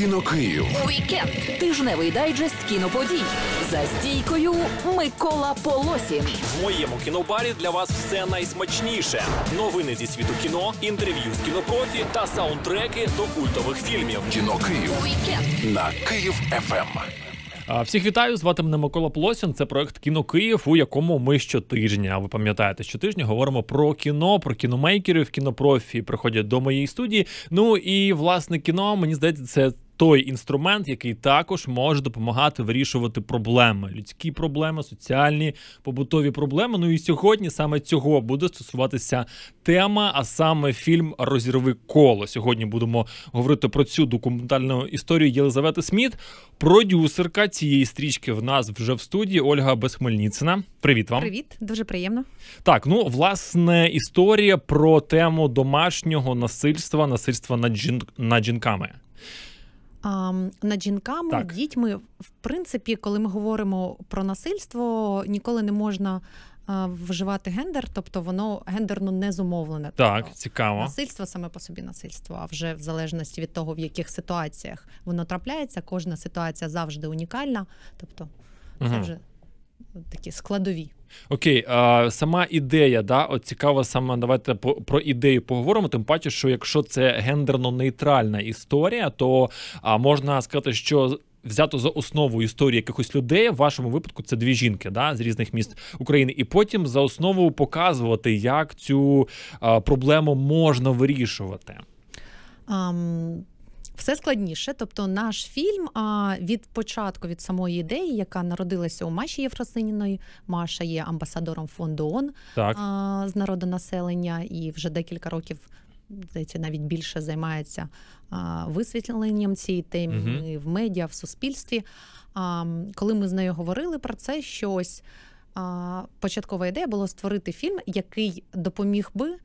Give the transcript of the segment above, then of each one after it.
Кіно Київ. Вікенд. Тижневий дайджест кіноподій. За стійкою Микола Полосін. В моєму кінобарі для вас все найсмачніше. Новини зі світу кіно, інтерв'ю з кінопрофі та саундтреки до культових фільмів. Кіно Київ. Вікенд. на Київ ФМ. Ем. Всіх вітаю, звати мене Микола Полосін. Це проект Кіно Київ, у якому ми щотижня. Ви пам'ятаєте, щотижня говоримо про кіно, про кіномейкерів, кінопрофі приходять до моєї студії. Ну і власне кіно мені здається, це той інструмент, який також може допомагати вирішувати проблеми, людські проблеми, соціальні побутові проблеми. Ну і сьогодні саме цього буде стосуватися тема, а саме фільм Розірви коло. Сьогодні будемо говорити про цю документальну історію Єлизавети Сміт, продюсерка цієї стрічки. В нас вже в студії Ольга Безхмельніцина. Привіт вам привіт, дуже приємно. Так, ну власне історія про тему домашнього насильства, насильства над жін... над жінками. А, над жінками, так. дітьми, в принципі, коли ми говоримо про насильство, ніколи не можна. Е, вживати гендер, тобто воно гендерно не зумовлене. Так, тобто, цікаво. Насильство саме по собі насильство, а вже в залежності від того, в яких ситуаціях воно трапляється, кожна ситуація завжди унікальна. Тобто, угу. це вже такі складові. Окей, а, сама ідея, да, от цікаво, саме давайте по, про ідею поговоримо. Тим паче, що якщо це гендерно-нейтральна історія, то а, можна сказати, що. Взято за основу історії якихось людей в вашому випадку це дві жінки да, з різних міст України, і потім за основу показувати, як цю а, проблему можна вирішувати. Um, все складніше. Тобто, наш фільм а, від початку від самої ідеї, яка народилася у Маші Єфросиніної, Маша є амбасадором фонду ООН так. А, з народонаселення і вже декілька років. Здається, навіть більше займається а, висвітленням цієї теми uh в медіа, в суспільстві. А, Коли ми з нею говорили про це, щось а, початкова ідея була створити фільм, який допоміг би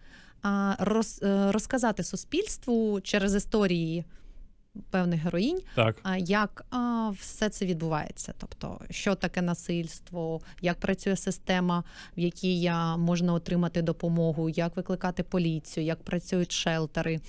а, роз, е, розказати суспільству через історії певних героїнь. Так а як а, все це відбувається? Тобто, що таке насильство, як працює система, в якій я можна отримати допомогу, як викликати поліцію, як працюють шелтери?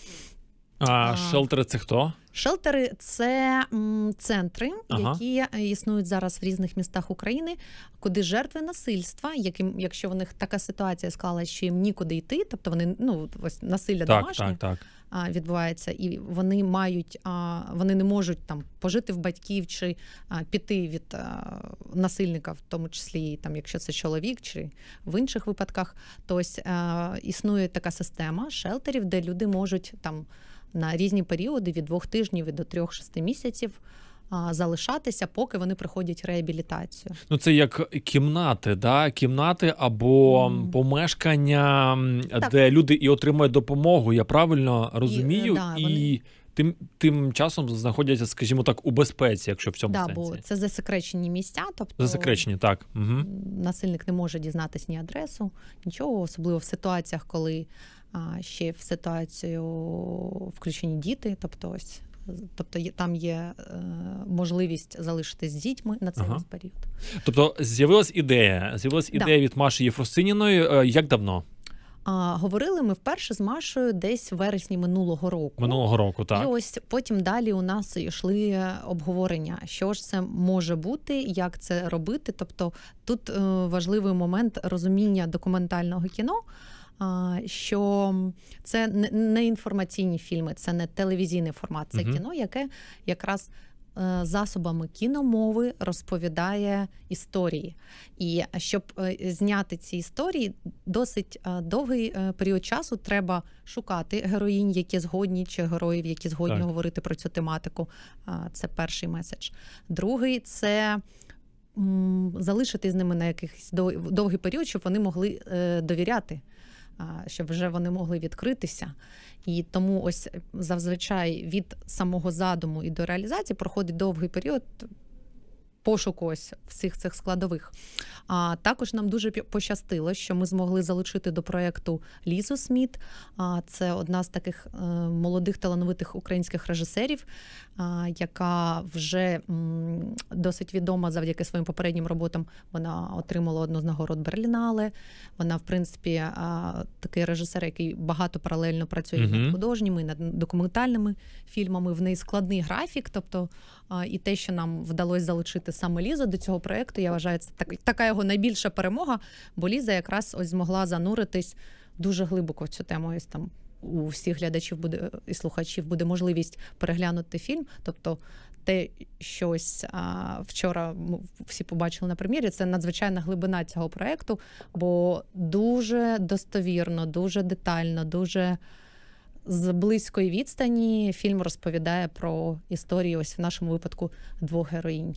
А шелтери це хто? Шелтери це м, центри, ага. які е, існують зараз в різних містах України, куди жертви насильства, яким, якщо в них така ситуація склалася, що їм нікуди йти, тобто вони ну ось насилля так, домашнє, так, так відбувається, і вони мають, вони не можуть там пожити в батьків чи піти від насильника, в тому числі там, якщо це чоловік, чи в інших випадках, то ось існує така система шелтерів, де люди можуть там на різні періоди від двох тижнів і до трьох-шести місяців залишатися, поки вони проходять реабілітацію. Ну це як кімнати, да? кімнати або mm. помешкання, так. де люди і отримують допомогу. Я правильно е, розумію і. Да, Вони... Тим тим часом знаходяться, скажімо так, у безпеці, якщо в цьому да, сенсі. бо це засекречені місця, тобто засекречені, так Угу. насильник не може дізнатись ні адресу, нічого, особливо в ситуаціях, коли а, ще в ситуацію включені діти, тобто ось тобто там є е, можливість залишитись з дітьми на цей ага. період. Тобто з'явилась ідея, з'явилась да. ідея від Маші Єфросиніної. Е, як давно? А, Говорили ми вперше з Машою десь в вересні минулого року. Минулого року, так. І ось потім далі у нас йшли обговорення, що ж це може бути, як це робити. Тобто тут е, важливий момент розуміння документального кіно що це не інформаційні фільми, це не телевізійний формат, це угу. кіно, яке якраз. Е, засобами кіномови розповідає історії, і е, щоб е, зняти ці історії, досить довгий період часу треба шукати героїнь, які згодні, чи героїв, які згодні так. говорити про цю тематику. Це перший меседж. Другий це залишити з ними на якийсь довгий період, щоб вони могли довіряти щоб вже вони могли відкритися. І тому ось е, зазвичай від самого задуму і до реалізації проходить довгий період пошуку ось всіх цих складових. А також нам дуже пощастило, що ми змогли залучити до проекту Лізу Сміт. А це одна з таких е, молодих талановитих українських режисерів, яка вже досить відома завдяки своїм попереднім роботам. Вона отримала одну з нагород Берлінале. Вона, в принципі, такий режисер, який багато паралельно працює uh над художніми, над документальними фільмами. В неї складний графік, тобто і те, що нам вдалося залучити саме Ліза до цього проєкту, Я вважаю, це так, така його найбільша перемога, бо Ліза якраз ось змогла зануритись дуже глибоко в цю тему. Ось там у всіх глядачів буде і слухачів буде можливість переглянути фільм. Тобто, те, що ось а, вчора всі побачили на прем'єрі, це надзвичайна глибина цього проєкту, бо дуже достовірно, дуже детально, дуже. З близької відстані фільм розповідає про історію, ось в нашому випадку двох героїнь.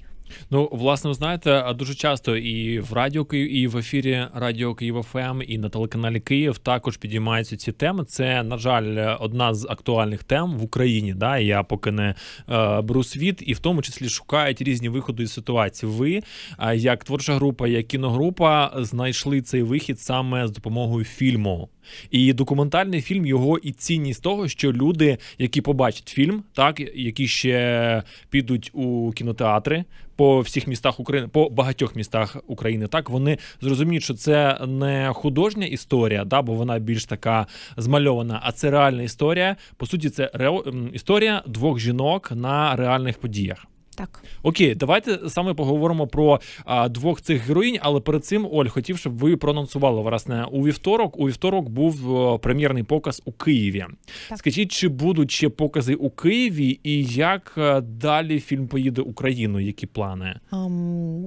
Ну, власне, ви знаєте, дуже часто і в радіо Київ, і в ефірі Радіо Київ ФМ, ем, і на телеканалі Київ також підіймаються ці теми. Це, на жаль, одна з актуальних тем в Україні. Да, я поки не е, беру світ, і в тому числі шукають різні виходи із ситуації. Ви як творча група, як кіногрупа, знайшли цей вихід саме з допомогою фільму. І документальний фільм його і цінність того, що люди, які побачать фільм, так які ще підуть у кінотеатри по всіх містах України, по багатьох містах України. Так вони зрозуміють, що це не художня історія, да, бо вона більш така змальована, а це реальна історія. По суті, це ре... історія двох жінок на реальних подіях так. Окей, давайте саме поговоримо про а, двох цих героїнь. Але перед цим Оль, хотів, щоб ви проанонсували власне у вівторок. У вівторок був прем'єрний показ у Києві. Так. Скажіть, чи будуть ще покази у Києві, і як е, далі фільм поїде Україну? Які плани? Um,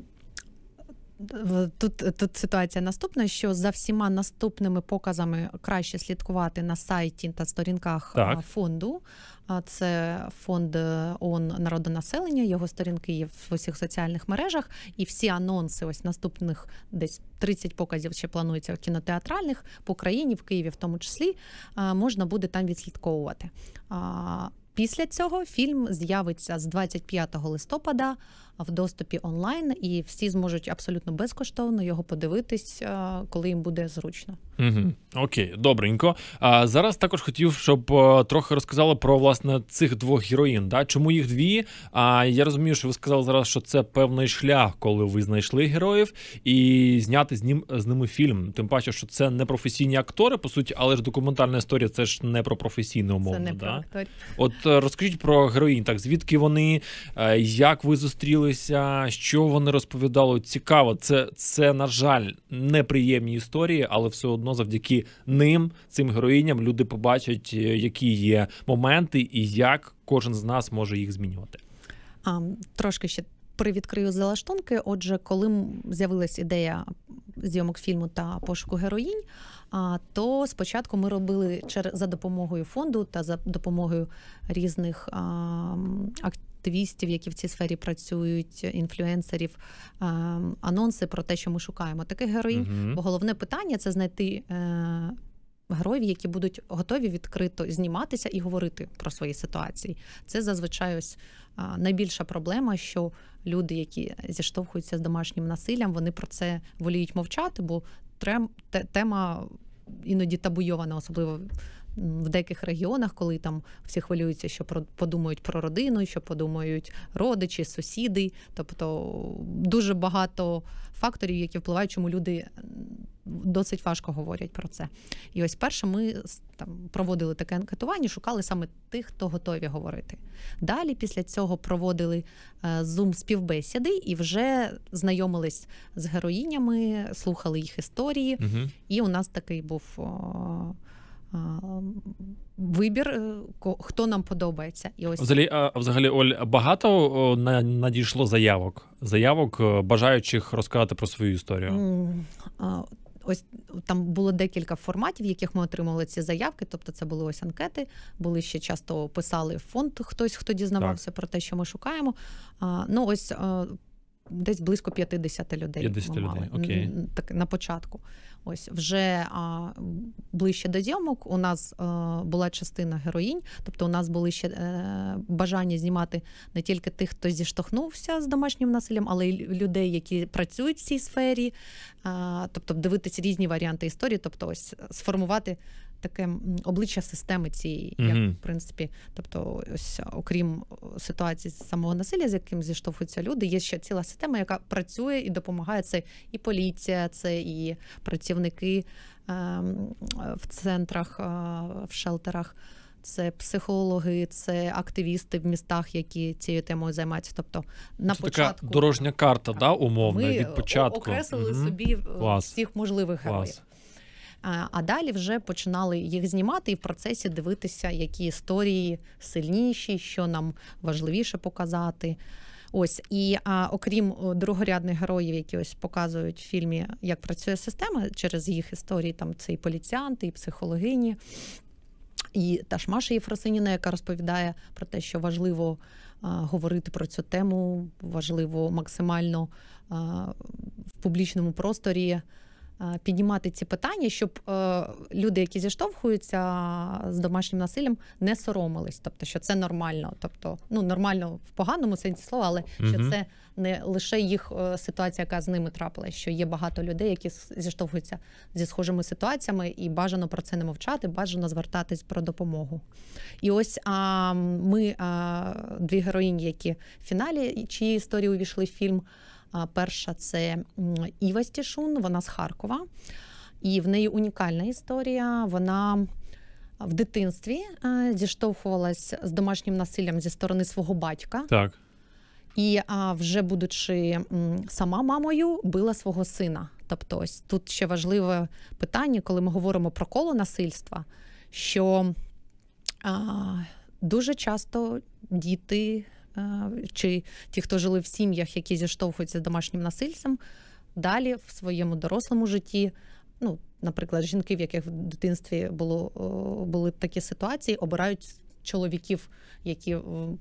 Тут тут ситуація наступна, що за всіма наступними показами краще слідкувати на сайті та сторінках так. фонду. Це фонд е, ООН народонаселення, його сторінки є в усіх соціальних мережах, і всі анонси, ось наступних десь 30 показів ще планується в кінотеатральних по країні, в Києві в тому числі, е, можна буде там відслідковувати. Після цього фільм з'явиться з 25 листопада в доступі онлайн, і всі зможуть абсолютно безкоштовно його подивитись, е, коли їм буде зручно. Угу. Окей, добренько. А зараз також хотів, щоб е, трохи розказали про власне цих двох героїн. Да? Чому їх дві? А я розумію, що ви сказали зараз, що це певний шлях, коли ви знайшли героїв, і зняти з ним з ними фільм. Тим паче, що це не професійні актори, по суті, але ж документальна історія це ж не про професійну умовно. да? От е, розкажіть про героїнь. Так звідки вони, як ви зустріли? ділилися, що вони розповідали. Цікаво, це, це на жаль, неприємні історії, але все одно, завдяки ним, цим героїням, люди побачать, е, які є моменти і як кожен з нас може їх змінювати. А, Трошки ще привідкрию залаштунки. Отже, коли з'явилася ідея зйомок фільму та пошуку героїнь, а то спочатку ми робили за допомогою фонду та за допомогою різних а, активістів, які в цій сфері працюють, інфлюенсерів, анонси про те, що ми шукаємо таких героїв. Угу. Бо головне питання це знайти. Е, героїв, які будуть готові відкрито зніматися і говорити про свої ситуації, це зазвичай ось найбільша проблема, що люди, які зіштовхуються з домашнім насиллям, вони про це воліють мовчати, бо тема іноді табуйована, особливо в деяких регіонах, коли там всі хвилюються, що подумають про родину, що подумають родичі, сусіди, тобто дуже багато факторів, які впливають, чому люди досить важко говорять про це. І ось перше, ми там проводили таке анкетування, шукали саме тих, хто готові говорити. Далі після цього проводили зум е, співбесіди і вже знайомились з героїнями, слухали їх історії. Угу. І у нас такий був вибір, е, хто нам подобається. І ось взагалі, а, взагалі, Оль, багато надійшло заявок, заявок, е, бажаючих розказати про свою історію. Ось там було декілька форматів, в яких ми отримали ці заявки. Тобто, це були ось анкети, були ще часто писали в фонд хтось, хто дізнавався так. про те, що ми шукаємо. Ну ось е, десь близько 50 людей. 50 ми мали. окей. Так, на початку. Ось вже а, ближче до зйомок у нас а, е, була частина героїнь, тобто у нас були ще а, е, бажання знімати не тільки тих, хто зіштовхнувся з домашнім насиллям, але й людей, які працюють в цій сфері, а, тобто дивитися різні варіанти історії, тобто ось сформувати таке обличчя системи цієї, як в принципі, тобто, ось е, окрім е, ситуації з самого насилля, з яким зіштовхуються люди, є ще ціла система, яка працює і допомагає це і поліція, це і працівники е, в центрах, в шелтерах. Це психологи, це активісти в містах, які цією темою займаються. Тобто на це початку така дорожня карта, так, да, умовно, від початку. окреслили угу. собі Клас. всіх можливих Клас. героїв. А далі вже починали їх знімати і в процесі дивитися, які історії сильніші, що нам важливіше показати. Ось і а, окрім другорядних героїв, які ось показують в фільмі, як працює система через їх історії, там це і поліціанти, і психологині, і та Маша Єфросиніна, яка розповідає про те, що важливо а, говорити про цю тему, важливо максимально а, в публічному просторі. Е, піднімати ці питання, щоб е, люди, які зіштовхуються з домашнім насиллям, не соромились, тобто, що це нормально, тобто ну нормально в поганому сенсі слова, але угу. що це не лише їх е, ситуація, яка з ними трапилась, що є багато людей, які зіштовхуються зі схожими ситуаціями, і бажано про це не мовчати, бажано звертатись про допомогу. І ось а, ми а, дві героїні, які в фіналі чиї історії увійшли в фільм. Перша це Іва Стішун, вона з Харкова, і в неї унікальна історія. Вона в дитинстві е, зіштовхувалась з домашнім насиллям зі сторони свого батька. Так. І вже будучи сама мамою, била свого сина. Тобто, ось тут ще важливе питання, коли ми говоримо про коло насильства, що а, дуже часто діти Е, чи ті, хто жили в сім'ях, які зіштовхуються з домашнім насильством, далі в своєму дорослому житті. Ну, наприклад, жінки, в яких в дитинстві було були такі ситуації, обирають чоловіків, які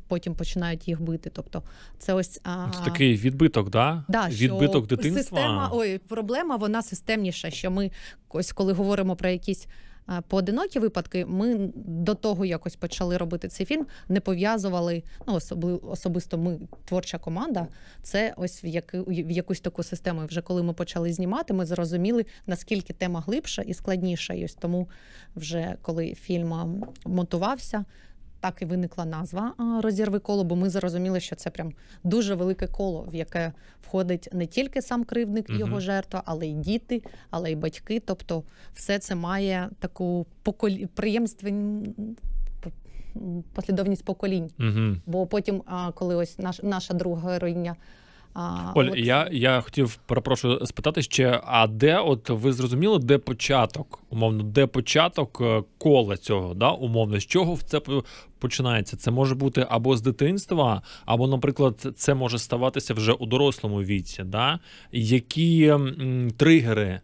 потім починають їх бити. Тобто, це ось а... це тобто такий відбиток, да? да відбиток дитинства. Система ой, проблема вона системніша. Що ми ось коли говоримо про якісь. Е, поодинокі випадки. Ми до того якось почали робити цей фільм, не пов'язували. Ну особисто ми творча команда. Це ось в яку в якусь таку систему. Вже коли ми почали знімати, ми зрозуміли наскільки тема глибша і складніша. І ось тому, вже коли фільм монтувався так і виникла назва розірви коло, бо ми зрозуміли, що це прям дуже велике коло, в яке входить не тільки сам кривдник і його жертва, але й діти, але й батьки. Тобто, все це має таку поколі... приємственну послідовність поколінь. Бо потім, коли ось наш наша друга героїня а, Оль, от... я я хотів перепрошую спитати ще: а де, от ви зрозуміли, де початок? Умовно, де початок е, кола цього? да, Умовно, з чого це починається? Це може бути або з дитинства, або, наприклад, це може ставатися вже у дорослому віці. Да? Які м, тригери?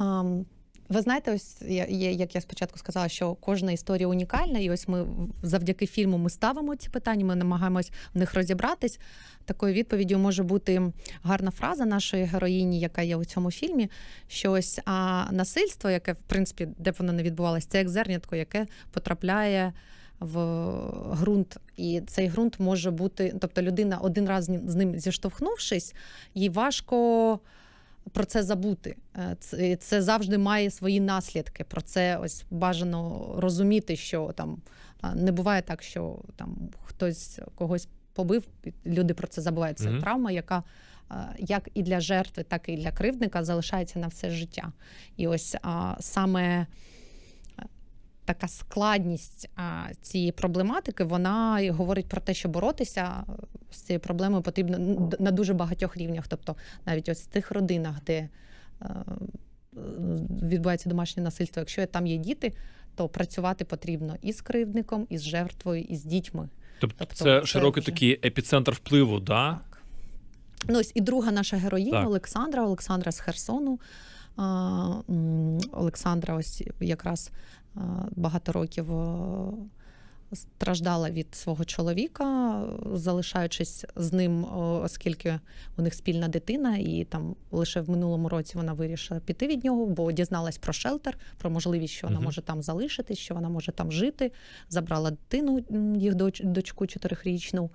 Um, ви знаєте, ось я як я спочатку сказала, що кожна історія унікальна, і ось ми завдяки фільму ми ставимо ці питання. Ми намагаємось в них розібратись. Такою відповіддю може бути гарна фраза нашої героїні, яка є у цьому фільмі. що ось а насильство, яке в принципі де б воно не відбувалося, це як зернятко, яке потрапляє. В ґрунт, і цей ґрунт може бути, тобто людина один раз з ним зіштовхнувшись, їй важко про це забути. Це, це завжди має свої наслідки. Про це ось бажано розуміти, що там не буває так, що там хтось когось побив. Люди про це забувають. Це mm травма, яка як і для жертви, так і для кривдника залишається на все життя. І ось а, саме така складність цієї проблематики, вона говорить про те, що боротися з цією проблемою потрібно на дуже багатьох рівнях. Тобто, навіть ось в тих родинах, де відбувається домашнє насильство, якщо там є діти, то працювати потрібно і з кривдником, і з жертвою, і з дітьми. Тобто, тобто це, це широкий вже... такий епіцентр впливу, да? так? Ну, ось і друга наша героїня так. Олександра, Олександра з Херсону. Олександра, ось якраз Е, багато років е, страждала від свого чоловіка, залишаючись з ним, е, оскільки у них спільна дитина, і там лише в минулому році вона вирішила піти від нього, бо дізналась про шелтер, про можливість, що вона може там залишитись, що вона може там жити. Забрала дитину їх доч- дочку чотирихрічну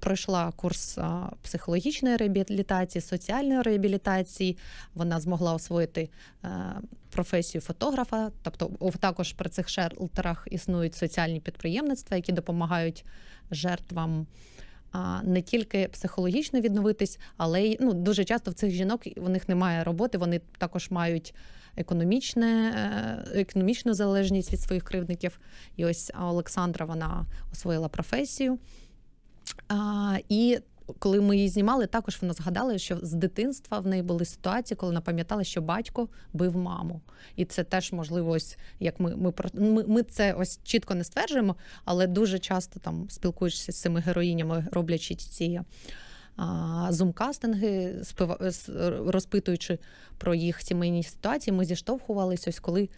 пройшла курс психологічної реабілітації, соціальної реабілітації. Вона змогла освоїти е, професію фотографа. Тобто, також при цих шелтерах існують соціальні підприємництва, які допомагають жертвам. Не тільки психологічно відновитись, але й ну дуже часто в цих жінок у них немає роботи. Вони також мають економічне, е, економічну залежність від своїх кривдників. І ось Олександра вона освоїла професію. А, І коли ми її знімали, також вона згадала, що з дитинства в неї були ситуації, коли вона пам'ятала, що батько бив маму, і це теж можливо, ось як ми ми ми, ми це ось чітко не стверджуємо, але дуже часто там спілкуєшся з цими героїнями, роблячи ці зумкастинги, розпитуючи про їх сімейні ситуації, ми зіштовхувалися ось коли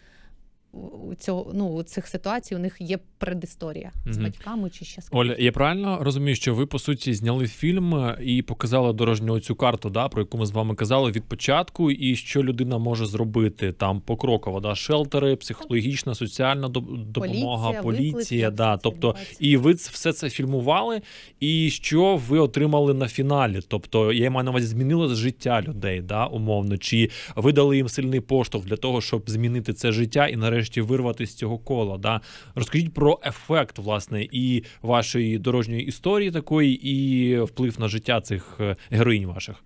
у цього ну у цих ситуацій у них є предісторія mm-hmm. з батьками чи ще з Оля, я правильно розумію, що ви по суті зняли фільм е, і показали дорожню цю карту, да про яку ми з вами казали від початку, і що людина може зробити там покроково, да, шелтери, психологічна, соціальна допомога, поліція, поліція да, тобто і ви все це фільмували, і що ви отримали на фіналі? Тобто, я маю на увазі змінило життя людей, да умовно, чи ви дали їм сильний поштовх для того, щоб змінити це життя і нарешті нарешті вирвати з цього кола. Да? Розкажіть про ефект власне і вашої дорожньої історії такої, і вплив на життя цих е, героїнь ваших.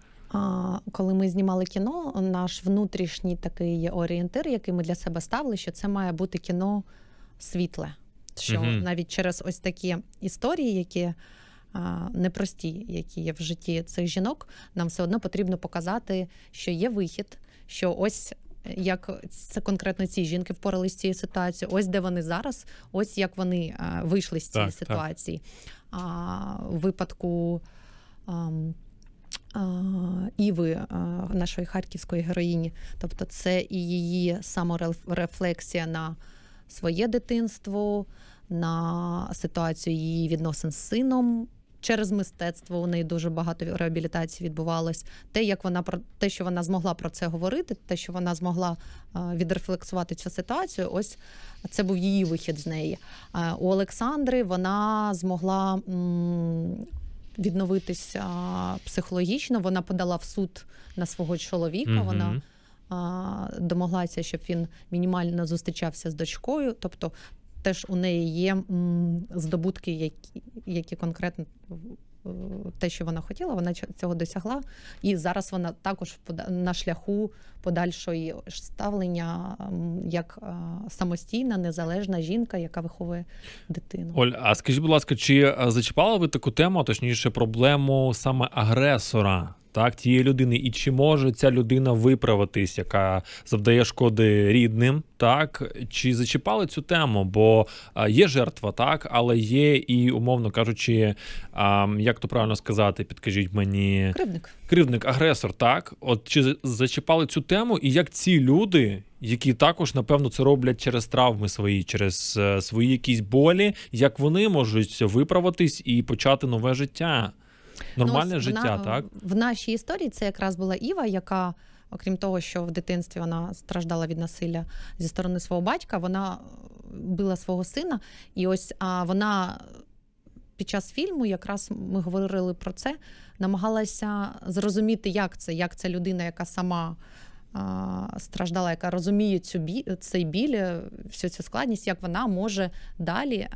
Коли ми знімали кіно, наш внутрішній такий орієнтир, який ми для себе ставили, що це має бути кіно світле, що uh навіть через ось такі історії, які непрості, які є в житті цих жінок, нам все одно потрібно показати, що є вихід, що ось як це конкретно ці жінки впоралися з цією ситуацією. Ось де вони зараз, ось як вони е, вийшли з цієї так, ситуації. Так. А в випадку а, а, Іви, а, е, нашої харківської героїні, тобто, це і її саморефлексія на своє дитинство, на ситуацію її відносин з сином через мистецтво у неї дуже багато реабілітації відбувалось. Те, як вона про те, що вона змогла про це говорити, те, що вона змогла е, відрефлексувати цю ситуацію, ось це був її вихід з неї. Е, у Олександри вона змогла. Відновитися е, психологічно, вона подала в суд на свого чоловіка. mm Вона домоглася, щоб він мінімально зустрічався з дочкою. Тобто, теж у неї є здобутки, які, які конкретно. Е, те, що вона хотіла, вона цього досягла, і зараз вона також на шляху подальшої ставлення як самостійна незалежна жінка, яка виховує дитину. Оль, а скажіть, будь ласка, чи е, зачіпали ви таку тему, точніше, проблему саме агресора так тієї людини, і чи може ця людина виправитись, яка завдає шкоди рідним, так чи зачіпали цю тему? Бо є жертва, так, але є і умовно кажучи, як то правильно сказати, підкажіть мені кривдник, кривдник, агресор, так, от чи зачіпали цю тему, і як ці люди? Які також напевно це роблять через травми свої, через е, свої якісь болі, як вони можуть виправитись і почати нове життя? Нормальне ну, життя, вона, так? В нашій історії це якраз була Іва, яка, окрім того, що в дитинстві вона страждала від насилля зі сторони свого батька, вона била свого сина. І ось а, вона під час фільму, якраз ми говорили про це, намагалася зрозуміти, як це, як ця людина, яка сама. Страждала, яка розуміє цю бі цей біль, всю цю складність, як вона може далі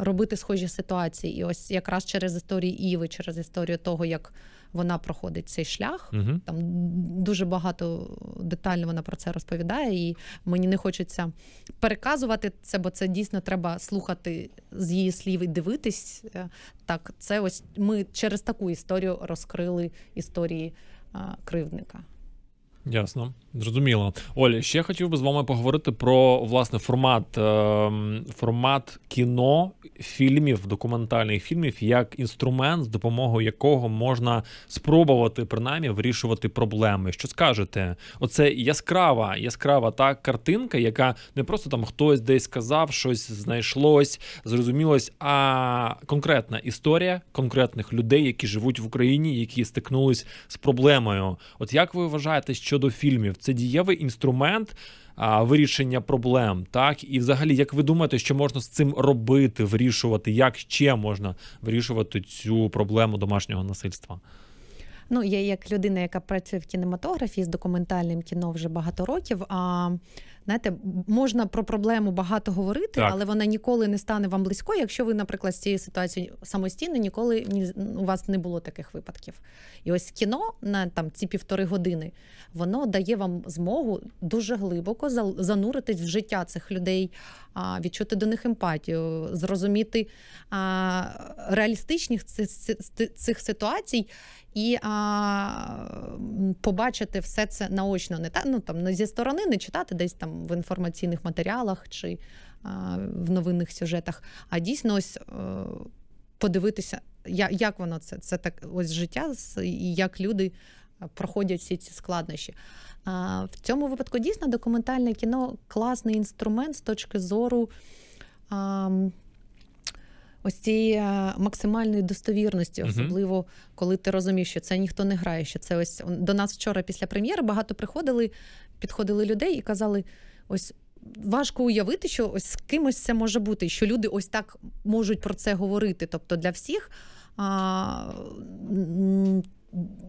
робити схожі ситуації. І ось якраз через історію Іви, через історію того, як вона проходить цей шлях. Угу. Там дуже багато детально вона про це розповідає, і мені не хочеться переказувати це, бо це дійсно треба слухати з її слів і дивитись. Е, так, це ось ми через таку історію розкрили історії а, кривдника. Ясно, зрозуміло. Оля, ще хотів би з вами поговорити про власне формат ем, формат кіно, фільмів, документальних фільмів як інструмент, з допомогою якого можна спробувати принаймні вирішувати проблеми. Що скажете? Оце яскрава, яскрава та картинка, яка не просто там хтось десь сказав, щось знайшлось, зрозумілось, а конкретна історія конкретних людей, які живуть в Україні, які стикнулись з проблемою. От як ви вважаєте, що? щодо фільмів. Це дієвий інструмент а, вирішення проблем. Так і взагалі, як ви думаєте, що можна з цим робити, вирішувати, як ще можна вирішувати цю проблему домашнього насильства? Ну, я як людина, яка працює в кінематографі з документальним кіно вже багато років. А знаєте, можна про проблему багато говорити, так. але вона ніколи не стане вам близькою, якщо ви, наприклад, з цією ситуацією самостійно ніколи ні у вас не було таких випадків. І ось кіно на там ці півтори години воно дає вам змогу дуже глибоко зануритись в життя цих людей, відчути до них емпатію, зрозуміти реалістичність цих ситуацій. І а, побачити все це наочно, не та ну там не зі сторони, не читати десь там в інформаційних матеріалах чи е, в новинних сюжетах, а дійсно ось е, подивитися, як воно це. Це так ось життя, і як люди е, проходять всі ці складнощі. В цьому випадку дійсно документальне кіно класний інструмент з точки зору ось цієї е, максимальної достовірності, особливо коли ти розумієш, що це ніхто не грає. Що це ось до нас вчора після прем'єри багато приходили, підходили людей і казали: ось. Важко уявити, що ось з кимось це може бути, що люди ось так можуть про це говорити. Тобто для всіх а,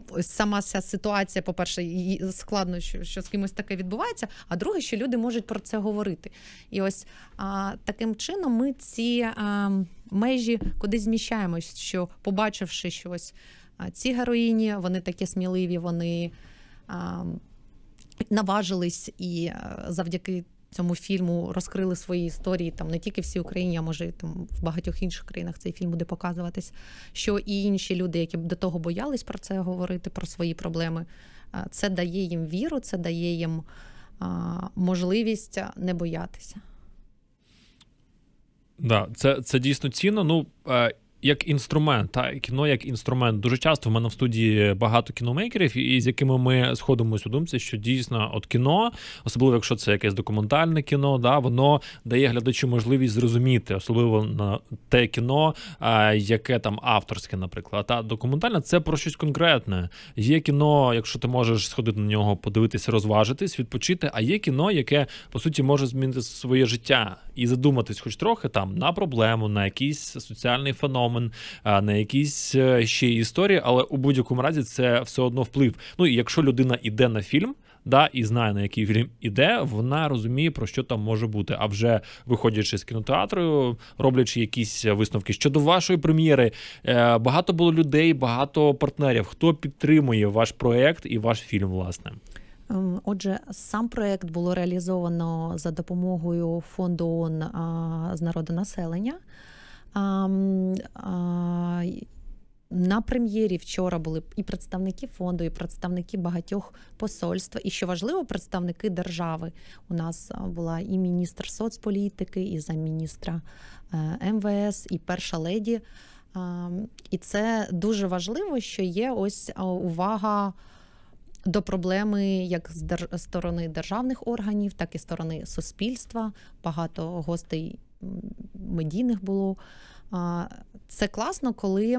Ось сама ця ситуація, по-перше, складно, що, що з кимось таке відбувається, а друге, що люди можуть про це говорити. І ось а, таким чином ми ці а, межі кудись зміщаємось, що побачивши щось, а, ці героїні, вони такі сміливі, вони. А, Наважились і завдяки цьому фільму розкрили свої історії там не тільки в всій Україні, а може там в багатьох інших країнах цей фільм буде показуватись. Що і інші люди, які до того боялись про це говорити, про свої проблеми, це дає їм віру, це дає їм можливість не боятися. Да, це це дійсно цінно. Ну, е, як інструмент, та кіно як інструмент. Дуже часто в мене в студії багато кіномейкерів, і з якими ми сходимося у думці, що дійсно от кіно, особливо якщо це якесь документальне кіно, да воно дає глядачу можливість зрозуміти, особливо на те кіно, яке там авторське, наприклад, та документальне це про щось конкретне. Є кіно, якщо ти можеш сходити на нього, подивитися, розважитись, відпочити. А є кіно, яке по суті може змінити своє життя і задуматись, хоч трохи там на проблему, на якийсь соціальний феномен феномен, на якісь е, ще історії, але у будь-якому разі це все одно вплив. Ну і якщо людина іде на фільм. Да, і знає на який фільм іде, вона розуміє про що там може бути. А вже виходячи з кінотеатру, роблячи якісь висновки щодо вашої прем'єри, е, багато було людей, багато партнерів. Хто підтримує ваш проект і ваш фільм? Власне, ем, отже, сам проект було реалізовано за допомогою фонду ООН з народонаселення. населення. На прем'єрі вчора були і представники фонду, і представники багатьох посольств. І що важливо, представники держави. У нас була і міністр соцполітики, і замміністра е, МВС, ем і перша леді. І це дуже важливо, що є ось увага до проблеми як з сторони державних органів, так і сторони суспільства. Багато гостей медійних було. Це класно, коли.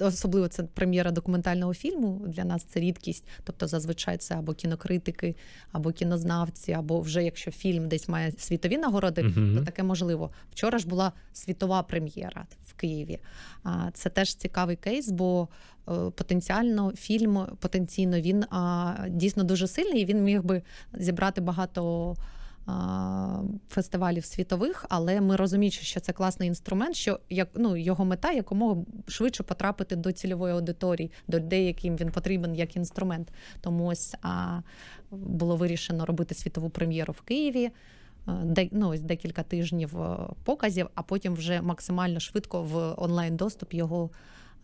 Особливо це прем'єра документального фільму. Для нас це рідкість. Тобто, зазвичай це або кінокритики, або кінознавці, або вже якщо фільм десь має світові нагороди, uh то таке можливо. Вчора ж була світова прем'єра в Києві. Це теж цікавий кейс, бо е, потенціально фільм потенційно він дійсно дуже сильний. і Він міг би зібрати багато фестивалів світових, але ми розуміємо, що це класний інструмент, що як ну його мета якомога швидше потрапити до цільової аудиторії, до людей, яким він потрібен як інструмент. Тому ось а, було вирішено робити світову прем'єру в Києві. Е, де, ну, ось декілька тижнів е, показів, а потім вже максимально швидко в онлайн доступ його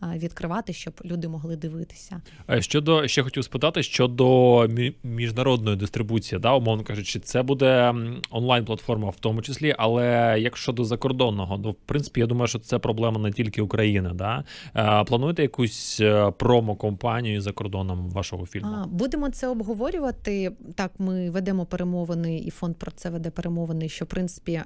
Е, відкривати, щоб люди могли дивитися. Щодо ще хотів спитати щодо міжнародної дистрибуції, да, умовно кажучи, це буде онлайн-платформа в тому числі, але як щодо закордонного, ну в принципі, я думаю, що це проблема не тільки України. Да? Е, плануєте якусь е, промо-компанію за кордоном вашого фільму? А, будемо це обговорювати. Так, ми ведемо перемовини, і фонд про це веде перемовини. Що в принципі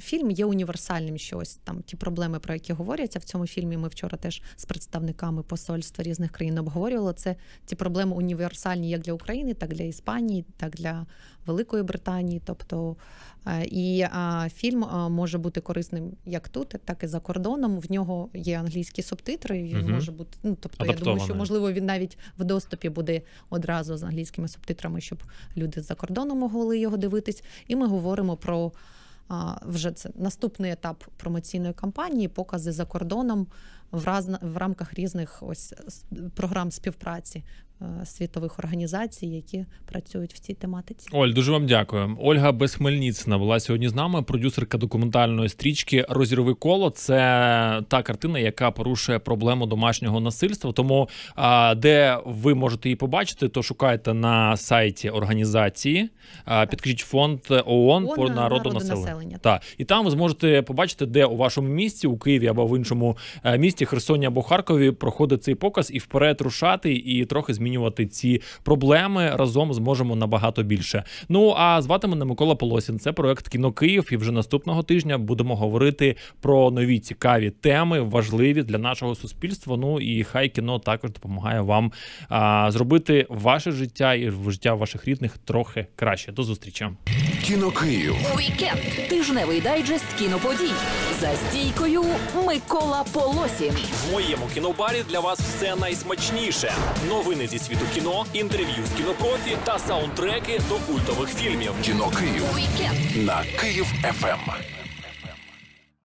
фільм є універсальним, Щось там ті проблеми, про які говоряться в цьому фільмі. Ми вчора теж представниками посольства різних країн обговорювала це. Ці проблеми універсальні як для України, так для Іспанії, так для Великої Британії. Тобто е, і фільм е, може бути корисним як тут, так і за кордоном. В нього є англійські субтитри. Він угу. може бути. Ну тобто, я думаю, що можливо він навіть в доступі буде одразу з англійськими субтитрами, щоб люди за кордоном могли його дивитись. І ми говоримо про вже це наступний етап промоційної кампанії, покази за кордоном в, раз, в рамках різних ось програм співпраці Е, світових організацій, які працюють в цій тематиці. Оль, дуже вам дякую. Ольга Безхмельніцна була сьогодні з нами, продюсерка документальної стрічки Розірви коло це та картина, яка порушує проблему домашнього насильства. Тому де ви можете її побачити, то шукайте на сайті організації. Підкажіть фонд ООН по народу населення. Так. і там ви зможете побачити, де у вашому місті у Києві або в іншому е, місті Херсоні або Харкові проходить цей показ і вперед рушати і трохи змінити змінювати ці проблеми. Разом зможемо набагато більше. Ну а звати мене Микола Полосін. Це проект Кіно Київ. І вже наступного тижня будемо говорити про нові цікаві теми, важливі для нашого суспільства. Ну і хай кіно також допомагає вам а, зробити ваше життя і життя ваших рідних трохи краще. До зустрічі. Кіно Київ. Уікенд. Тижневий дайджест кіноподій. За стійкою Микола Полосін. В моєму кінобарі для вас все найсмачніше. Новини зі зі світу кіно, інтерв'ю з кінопрофі та саундтреки до культових фільмів. Кіно Київ на Київ ФМ.